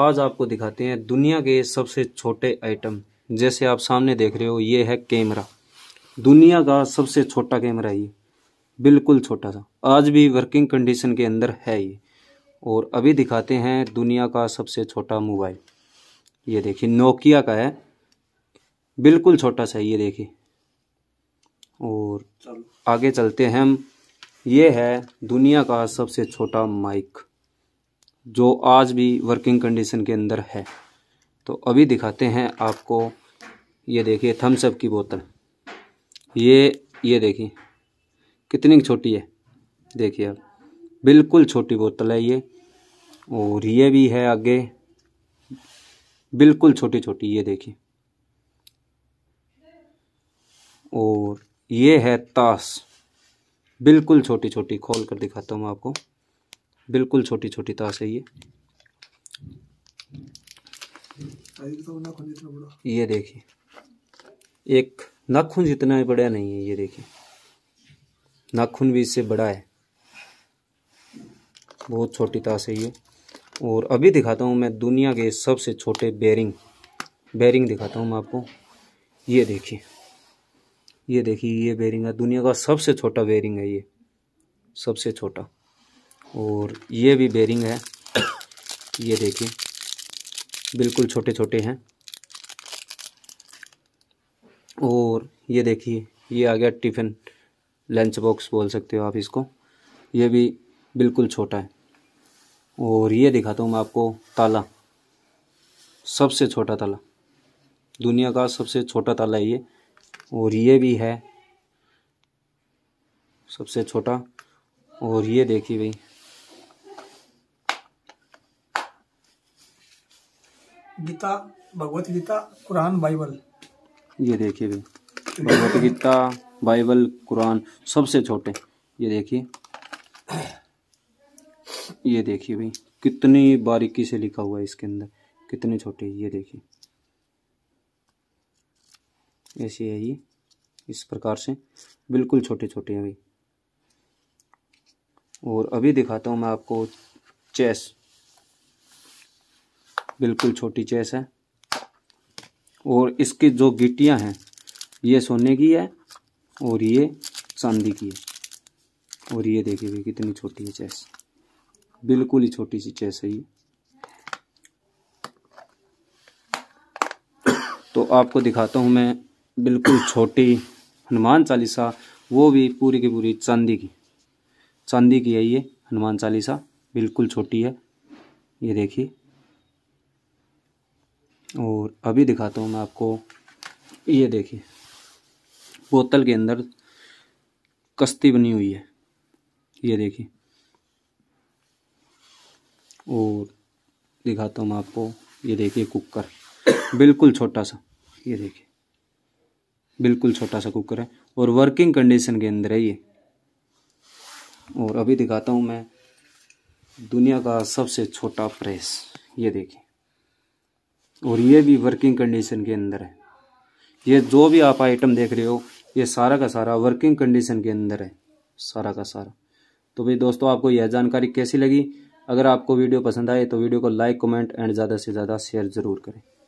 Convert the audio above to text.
आज आपको दिखाते हैं दुनिया के सबसे छोटे आइटम जैसे आप सामने देख रहे हो ये है कैमरा दुनिया का सबसे छोटा कैमरा ये बिल्कुल छोटा सा आज भी वर्किंग कंडीशन के अंदर है ये और अभी दिखाते हैं दुनिया का सबसे छोटा मोबाइल ये देखिए नोकिया का है बिल्कुल छोटा सा ये देखिए और आगे चलते हैं हम ये है दुनिया का सबसे छोटा माइक जो आज भी वर्किंग कंडीशन के अंदर है तो अभी दिखाते हैं आपको ये देखिए थम्स अप की बोतल ये ये देखिए कितनी छोटी है देखिए आप बिल्कुल छोटी बोतल है ये और ये भी है आगे बिल्कुल छोटी छोटी ये देखिए और ये है ताश बिल्कुल छोटी छोटी खोल कर दिखाता हूँ मैं आपको बिल्कुल छोटी छोटी ताश तो है ये तो ये देखिए एक नाखून जितना है बड़ा नहीं है ये देखिए नाखून भी इससे बड़ा है बहुत छोटी ताश तो है ये और अभी दिखाता हूँ मैं दुनिया के सबसे छोटे बेरिंग बेरिंग दिखाता हूँ मैं आपको ये देखिए ये देखिए ये बेरिंग है दुनिया का सबसे छोटा बेरिंग है ये सबसे छोटा और ये भी बेरिंग है ये देखिए बिल्कुल छोटे छोटे हैं और ये देखिए ये आ गया टिफ़िन लंच बॉक्स बोल सकते हो आप इसको ये भी बिल्कुल छोटा है और ये दिखाता हूँ मैं आपको ताला सबसे छोटा ताला दुनिया का सबसे छोटा ताला है ये और ये भी है सबसे छोटा और ये देखिए भाई गीता भगवत गीता कुरान बाइबल ये देखिए भगवत गीता बाइबल कुरान सबसे छोटे ये देखिए ये देखिए भाई कितनी बारीकी से लिखा हुआ है इसके अंदर कितने छोटे ये देखिए ऐसे है ये इस प्रकार से बिल्कुल छोटे छोटे हैं भाई और अभी दिखाता हूँ मैं आपको चेस बिल्कुल छोटी चेस है और इसकी जो गिटियाँ हैं ये सोने की है और ये चांदी की है और ये देखिए कितनी छोटी है चेस बिल्कुल ही छोटी सी चेस है ये तो आपको दिखाता हूँ मैं बिल्कुल छोटी हनुमान चालीसा वो भी पूरी की पूरी चांदी की चांदी की है ये हनुमान चालीसा बिल्कुल छोटी है ये देखिए और अभी दिखाता हूँ मैं आपको ये देखिए बोतल के अंदर कश्ती बनी हुई है ये देखिए और दिखाता हूँ मैं आपको ये देखिए कुकर बिल्कुल छोटा सा ये देखिए बिल्कुल छोटा सा कुकर है और वर्किंग कंडीशन के अंदर है ये और अभी दिखाता हूँ मैं दुनिया का सबसे छोटा प्रेस ये देखिए और ये भी वर्किंग कंडीशन के अंदर है ये जो भी आप आइटम देख रहे हो ये सारा का सारा वर्किंग कंडीशन के अंदर है सारा का सारा तो भाई दोस्तों आपको यह जानकारी कैसी लगी अगर आपको वीडियो पसंद आए तो वीडियो को लाइक कमेंट एंड ज़्यादा से ज़्यादा शेयर ज़रूर करें